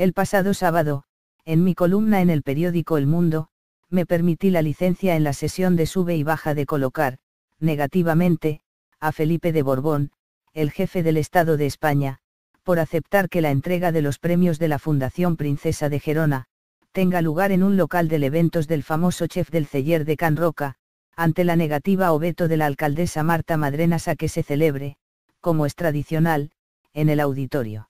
El pasado sábado, en mi columna en el periódico El Mundo, me permití la licencia en la sesión de sube y baja de colocar, negativamente, a Felipe de Borbón, el jefe del Estado de España, por aceptar que la entrega de los premios de la Fundación Princesa de Gerona, tenga lugar en un local del eventos del famoso chef del celler de Can Roca, ante la negativa o veto de la alcaldesa Marta Madrenas a que se celebre, como es tradicional, en el auditorio.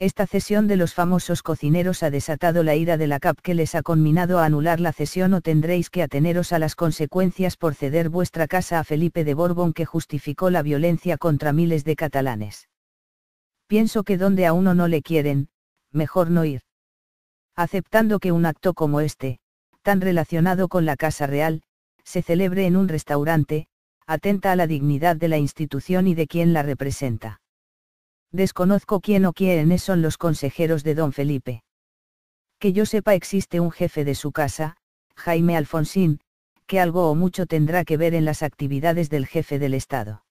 Esta cesión de los famosos cocineros ha desatado la ira de la CAP que les ha conminado a anular la cesión o tendréis que ateneros a las consecuencias por ceder vuestra casa a Felipe de Borbón que justificó la violencia contra miles de catalanes. Pienso que donde a uno no le quieren, mejor no ir. Aceptando que un acto como este, tan relacionado con la Casa Real, se celebre en un restaurante, atenta a la dignidad de la institución y de quien la representa. Desconozco quién o quiénes son los consejeros de don Felipe. Que yo sepa existe un jefe de su casa, Jaime Alfonsín, que algo o mucho tendrá que ver en las actividades del jefe del Estado.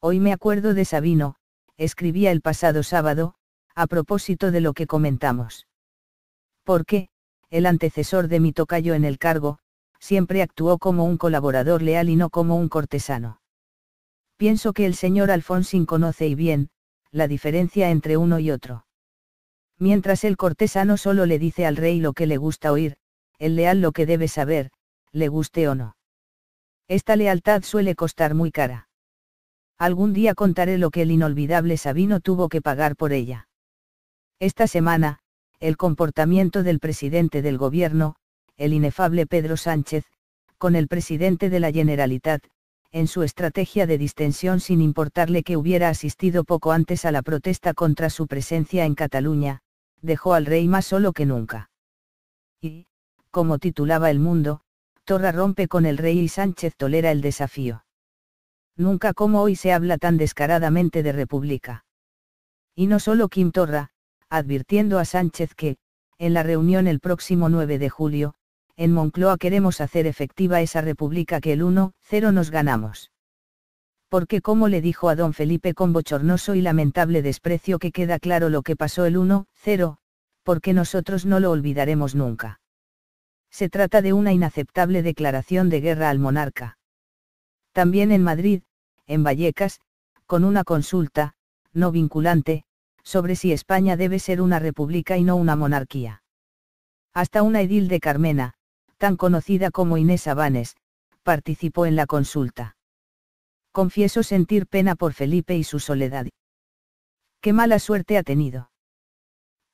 Hoy me acuerdo de Sabino, escribía el pasado sábado, a propósito de lo que comentamos. Porque, el antecesor de mi tocayo en el cargo, siempre actuó como un colaborador leal y no como un cortesano. Pienso que el señor Alfonsín conoce y bien, la diferencia entre uno y otro. Mientras el cortesano solo le dice al rey lo que le gusta oír, el leal lo que debe saber, le guste o no. Esta lealtad suele costar muy cara. Algún día contaré lo que el inolvidable Sabino tuvo que pagar por ella. Esta semana, el comportamiento del presidente del gobierno, el inefable Pedro Sánchez, con el presidente de la Generalitat, en su estrategia de distensión sin importarle que hubiera asistido poco antes a la protesta contra su presencia en Cataluña, dejó al rey más solo que nunca. Y, como titulaba El Mundo, Torra rompe con el rey y Sánchez tolera el desafío. Nunca como hoy se habla tan descaradamente de república. Y no solo Kim Torra, advirtiendo a Sánchez que, en la reunión el próximo 9 de julio, en Moncloa queremos hacer efectiva esa república que el 1-0 nos ganamos. Porque como le dijo a don Felipe con bochornoso y lamentable desprecio que queda claro lo que pasó el 1-0, porque nosotros no lo olvidaremos nunca. Se trata de una inaceptable declaración de guerra al monarca. También en Madrid, en Vallecas, con una consulta, no vinculante, sobre si España debe ser una república y no una monarquía. Hasta una edil de Carmena, tan conocida como Inés Abanes, participó en la consulta. Confieso sentir pena por Felipe y su soledad. Qué mala suerte ha tenido.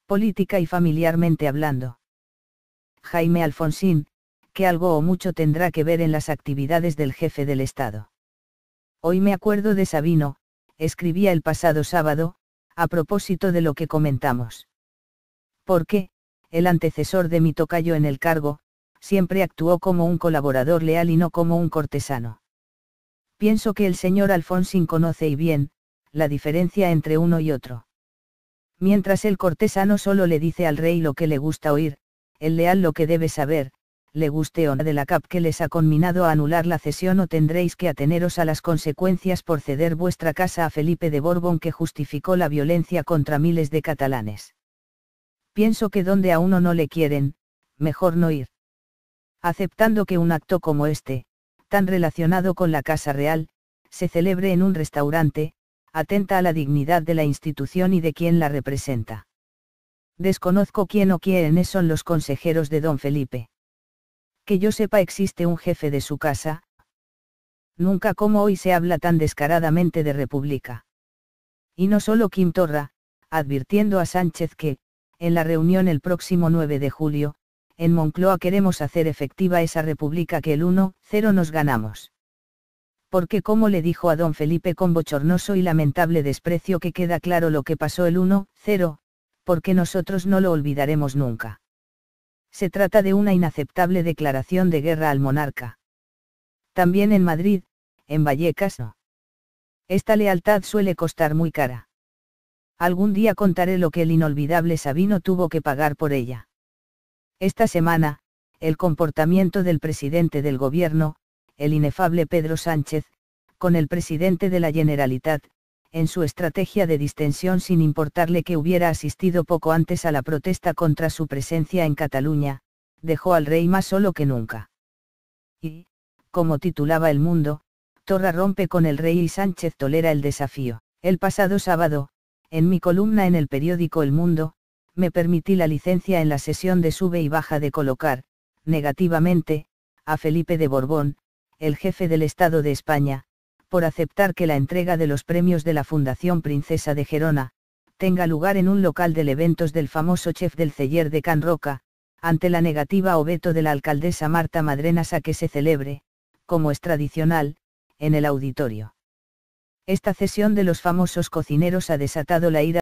Política y familiarmente hablando. Jaime Alfonsín, que algo o mucho tendrá que ver en las actividades del jefe del Estado. Hoy me acuerdo de Sabino, escribía el pasado sábado, a propósito de lo que comentamos. Porque, el antecesor de mi tocayo en el cargo, siempre actuó como un colaborador leal y no como un cortesano. Pienso que el señor Alfonsín conoce y bien, la diferencia entre uno y otro. Mientras el cortesano solo le dice al rey lo que le gusta oír, el leal lo que debe saber, le guste o no de la CAP que les ha conminado a anular la cesión o tendréis que ateneros a las consecuencias por ceder vuestra casa a Felipe de Borbón que justificó la violencia contra miles de catalanes. Pienso que donde a uno no le quieren, mejor no ir aceptando que un acto como este, tan relacionado con la Casa Real, se celebre en un restaurante, atenta a la dignidad de la institución y de quien la representa. Desconozco quién o quiénes son los consejeros de don Felipe. Que yo sepa existe un jefe de su casa. Nunca como hoy se habla tan descaradamente de república. Y no solo Quintorra, advirtiendo a Sánchez que, en la reunión el próximo 9 de julio, en Moncloa queremos hacer efectiva esa república que el 1-0 nos ganamos. Porque como le dijo a don Felipe con bochornoso y lamentable desprecio que queda claro lo que pasó el 1-0, porque nosotros no lo olvidaremos nunca. Se trata de una inaceptable declaración de guerra al monarca. También en Madrid, en Vallecas no. Esta lealtad suele costar muy cara. Algún día contaré lo que el inolvidable Sabino tuvo que pagar por ella. Esta semana, el comportamiento del presidente del gobierno, el inefable Pedro Sánchez, con el presidente de la Generalitat, en su estrategia de distensión sin importarle que hubiera asistido poco antes a la protesta contra su presencia en Cataluña, dejó al rey más solo que nunca. Y, como titulaba El Mundo, Torra rompe con el rey y Sánchez tolera el desafío. El pasado sábado, en mi columna en el periódico El Mundo, me permití la licencia en la sesión de sube y baja de colocar, negativamente, a Felipe de Borbón, el jefe del Estado de España, por aceptar que la entrega de los premios de la Fundación Princesa de Gerona, tenga lugar en un local del eventos del famoso chef del celler de Can Roca, ante la negativa o veto de la alcaldesa Marta Madrenas a que se celebre, como es tradicional, en el auditorio. Esta cesión de los famosos cocineros ha desatado la ira